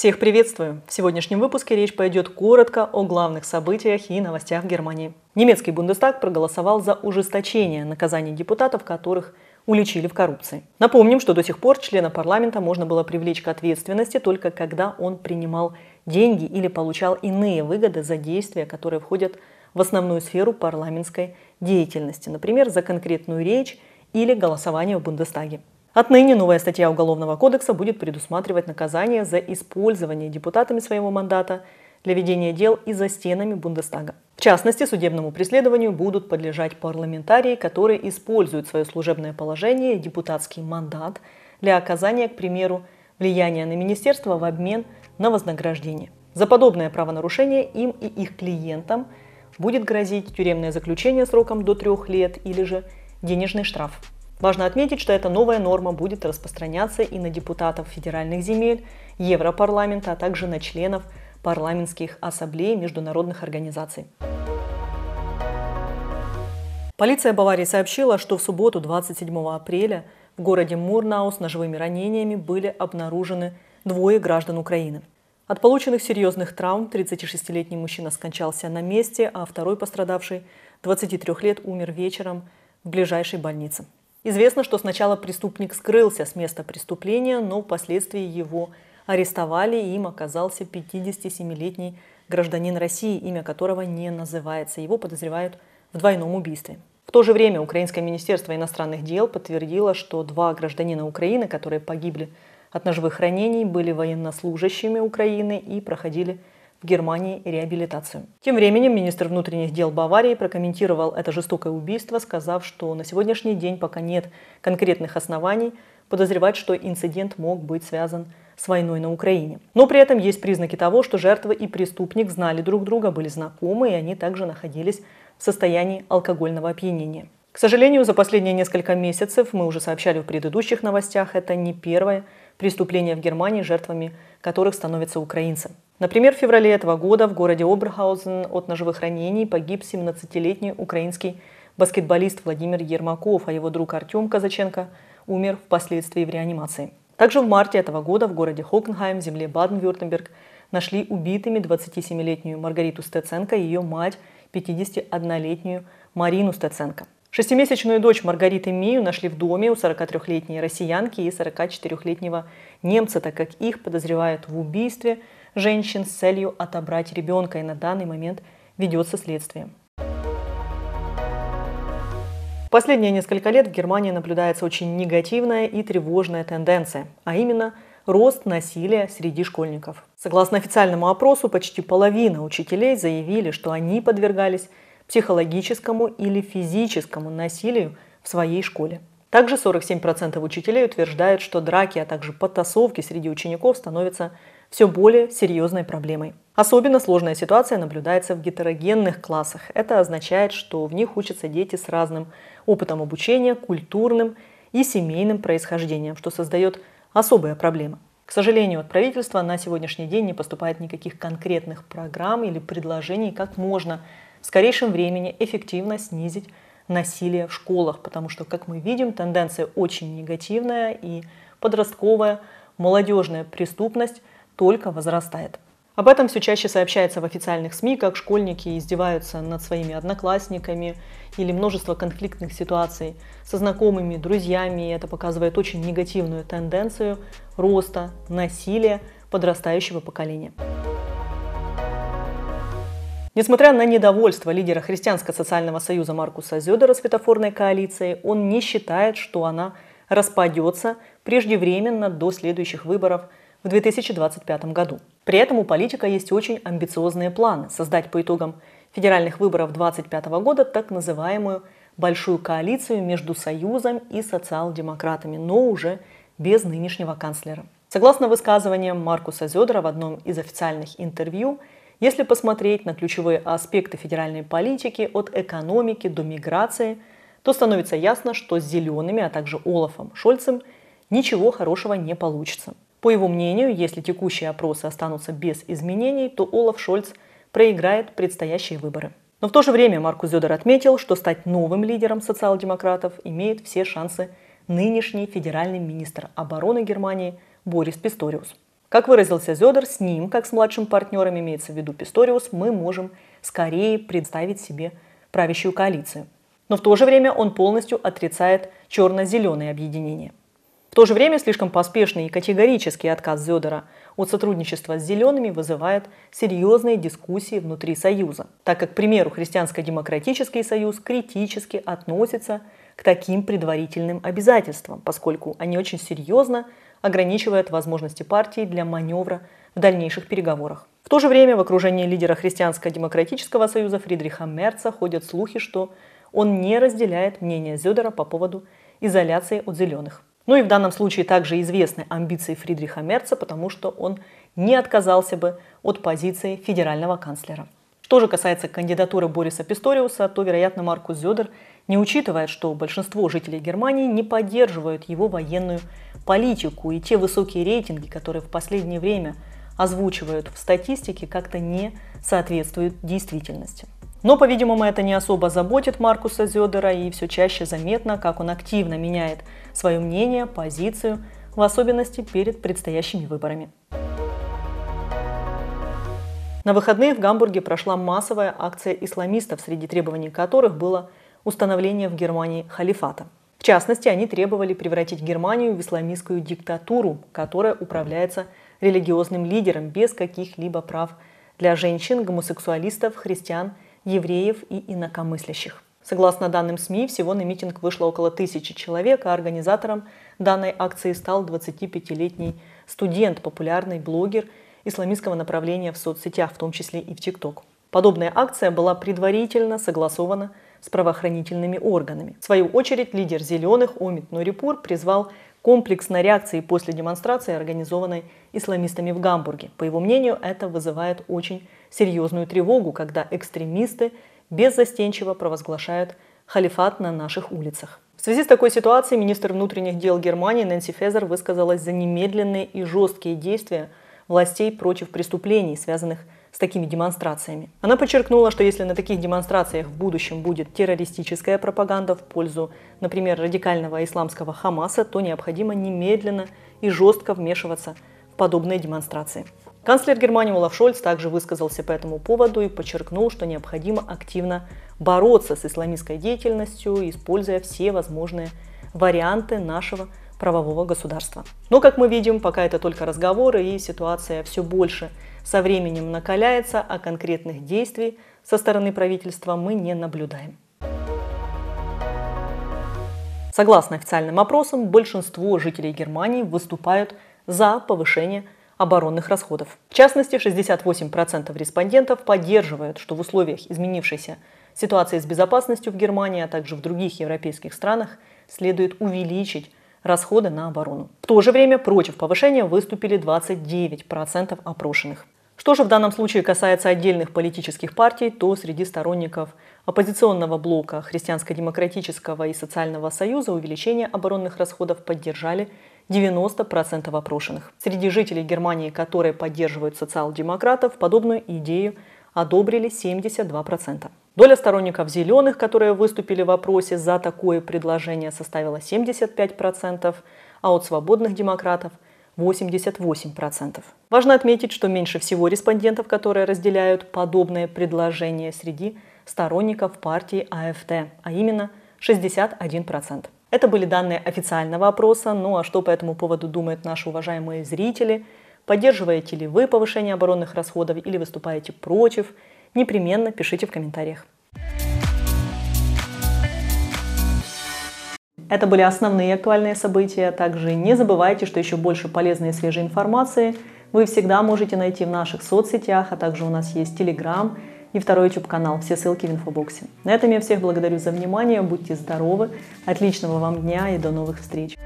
Всех приветствую! В сегодняшнем выпуске речь пойдет коротко о главных событиях и новостях в Германии. Немецкий Бундестаг проголосовал за ужесточение наказаний депутатов, которых уличили в коррупции. Напомним, что до сих пор члена парламента можно было привлечь к ответственности только когда он принимал деньги или получал иные выгоды за действия, которые входят в основную сферу парламентской деятельности, например, за конкретную речь или голосование в Бундестаге. Отныне новая статья Уголовного кодекса будет предусматривать наказание за использование депутатами своего мандата для ведения дел и за стенами Бундестага. В частности, судебному преследованию будут подлежать парламентарии, которые используют свое служебное положение и депутатский мандат для оказания, к примеру, влияния на министерство в обмен на вознаграждение. За подобное правонарушение им и их клиентам будет грозить тюремное заключение сроком до трех лет или же денежный штраф. Важно отметить, что эта новая норма будет распространяться и на депутатов федеральных земель, Европарламента, а также на членов парламентских ассамблей международных организаций. Полиция Баварии сообщила, что в субботу 27 апреля в городе Мурнаус ножевыми ранениями были обнаружены двое граждан Украины. От полученных серьезных травм 36-летний мужчина скончался на месте, а второй пострадавший, 23 лет, умер вечером в ближайшей больнице. Известно, что сначала преступник скрылся с места преступления, но впоследствии его арестовали, и им оказался 57-летний гражданин России, имя которого не называется. Его подозревают в двойном убийстве. В то же время Украинское министерство иностранных дел подтвердило, что два гражданина Украины, которые погибли от ножевых ранений, были военнослужащими Украины и проходили в Германии реабилитацию. Тем временем министр внутренних дел Баварии прокомментировал это жестокое убийство, сказав, что на сегодняшний день пока нет конкретных оснований подозревать, что инцидент мог быть связан с войной на Украине. Но при этом есть признаки того, что жертва и преступник знали друг друга, были знакомы, и они также находились в состоянии алкогольного опьянения. К сожалению, за последние несколько месяцев, мы уже сообщали в предыдущих новостях, это не первое преступления в Германии, жертвами которых становятся украинцы. Например, в феврале этого года в городе Оберхаузен от ножевых ранений погиб 17-летний украинский баскетболист Владимир Ермаков, а его друг Артем Казаченко умер впоследствии в реанимации. Также в марте этого года в городе Хокенхайм, земле Баден-Вюртемберг, нашли убитыми 27-летнюю Маргариту Стеценко и ее мать, 51-летнюю Марину Стеценко. Шестимесячную дочь Маргариты Мию нашли в доме у 43-летней россиянки и 44-летнего немца, так как их подозревают в убийстве женщин с целью отобрать ребенка, и на данный момент ведется следствие. Последние несколько лет в Германии наблюдается очень негативная и тревожная тенденция, а именно рост насилия среди школьников. Согласно официальному опросу, почти половина учителей заявили, что они подвергались психологическому или физическому насилию в своей школе. Также 47% учителей утверждают, что драки, а также потасовки среди учеников становятся все более серьезной проблемой. Особенно сложная ситуация наблюдается в гетерогенных классах. Это означает, что в них учатся дети с разным опытом обучения, культурным и семейным происхождением, что создает особые проблемы. К сожалению, от правительства на сегодняшний день не поступает никаких конкретных программ или предложений, как можно в скорейшем времени эффективно снизить насилие в школах, потому что, как мы видим, тенденция очень негативная и подростковая, молодежная преступность только возрастает. Об этом все чаще сообщается в официальных СМИ, как школьники издеваются над своими одноклассниками или множество конфликтных ситуаций со знакомыми, друзьями. И это показывает очень негативную тенденцию роста насилия подрастающего поколения. Несмотря на недовольство лидера Христианского социального союза Маркуса Зёдера светофорной коалицией, он не считает, что она распадется преждевременно до следующих выборов в 2025 году. При этом у политика есть очень амбициозные планы создать по итогам федеральных выборов 2025 года так называемую большую коалицию между Союзом и социал-демократами, но уже без нынешнего канцлера. Согласно высказываниям Маркуса Зёдера в одном из официальных интервью, если посмотреть на ключевые аспекты федеральной политики от экономики до миграции, то становится ясно, что с зелеными, а также Олафом Шольцем ничего хорошего не получится. По его мнению, если текущие опросы останутся без изменений, то Олаф Шольц проиграет предстоящие выборы. Но в то же время Маркус Зёдер отметил, что стать новым лидером социал-демократов имеет все шансы нынешний федеральный министр обороны Германии Борис Писториус. Как выразился Зедер, с ним, как с младшим партнером, имеется в виду Писториус, мы можем скорее представить себе правящую коалицию. Но в то же время он полностью отрицает черно-зеленое объединение. В то же время слишком поспешный и категорический отказ Зедера от сотрудничества с зелеными вызывает серьезные дискуссии внутри Союза, так как, к примеру, Христианско-демократический союз критически относится к таким предварительным обязательствам, поскольку они очень серьезно ограничивает возможности партии для маневра в дальнейших переговорах. В то же время в окружении лидера Христианского демократического союза Фридриха Мерца ходят слухи, что он не разделяет мнение Зёдера по поводу изоляции от зеленых. Ну и в данном случае также известны амбиции Фридриха Мерца, потому что он не отказался бы от позиции федерального канцлера. Что же касается кандидатуры Бориса Писториуса, то, вероятно, Маркус Зёдер не учитывает, что большинство жителей Германии не поддерживают его военную политику и те высокие рейтинги, которые в последнее время озвучивают в статистике, как-то не соответствуют действительности. Но, по-видимому, это не особо заботит Маркуса Зёдера, и все чаще заметно, как он активно меняет свое мнение, позицию, в особенности перед предстоящими выборами. На выходные в Гамбурге прошла массовая акция исламистов, среди требований которых было установление в Германии халифата – в частности, они требовали превратить Германию в исламистскую диктатуру, которая управляется религиозным лидером без каких-либо прав для женщин, гомосексуалистов, христиан, евреев и инакомыслящих. Согласно данным СМИ, всего на митинг вышло около тысячи человек, а организатором данной акции стал 25-летний студент, популярный блогер исламистского направления в соцсетях, в том числе и в ТикТок. Подобная акция была предварительно согласована с правоохранительными органами. В свою очередь, лидер «Зеленых» Омит Нурипур призвал комплексно реакции после демонстрации, организованной исламистами в Гамбурге. По его мнению, это вызывает очень серьезную тревогу, когда экстремисты беззастенчиво провозглашают халифат на наших улицах. В связи с такой ситуацией министр внутренних дел Германии Нэнси Фезер высказалась за немедленные и жесткие действия властей против преступлений, связанных с с такими демонстрациями. Она подчеркнула, что если на таких демонстрациях в будущем будет террористическая пропаганда в пользу, например, радикального исламского Хамаса, то необходимо немедленно и жестко вмешиваться в подобные демонстрации. Канцлер Германии Олаф Шольц также высказался по этому поводу и подчеркнул, что необходимо активно бороться с исламистской деятельностью, используя все возможные варианты нашего правового государства. Но, как мы видим, пока это только разговоры и ситуация все больше со временем накаляется, а конкретных действий со стороны правительства мы не наблюдаем. Согласно официальным опросам, большинство жителей Германии выступают за повышение оборонных расходов. В частности, 68% респондентов поддерживают, что в условиях изменившейся ситуации с безопасностью в Германии, а также в других европейских странах следует увеличить расходы на оборону. В то же время против повышения выступили 29% опрошенных. Что же в данном случае касается отдельных политических партий, то среди сторонников оппозиционного блока Христианско-демократического и социального союза увеличение оборонных расходов поддержали 90% опрошенных. Среди жителей Германии, которые поддерживают социал-демократов, подобную идею одобрили 72%. Доля сторонников «зеленых», которые выступили в опросе за такое предложение, составила 75%, а от свободных демократов – 88%. Важно отметить, что меньше всего респондентов, которые разделяют подобное предложение среди сторонников партии АФТ, а именно 61%. Это были данные официального опроса, ну а что по этому поводу думают наши уважаемые зрители – Поддерживаете ли вы повышение оборонных расходов или выступаете против? Непременно пишите в комментариях. Это были основные актуальные события. Также не забывайте, что еще больше полезной и свежей информации вы всегда можете найти в наших соцсетях, а также у нас есть Телеграм и второй YouTube-канал. Все ссылки в инфобоксе. На этом я всех благодарю за внимание. Будьте здоровы, отличного вам дня и до новых встреч.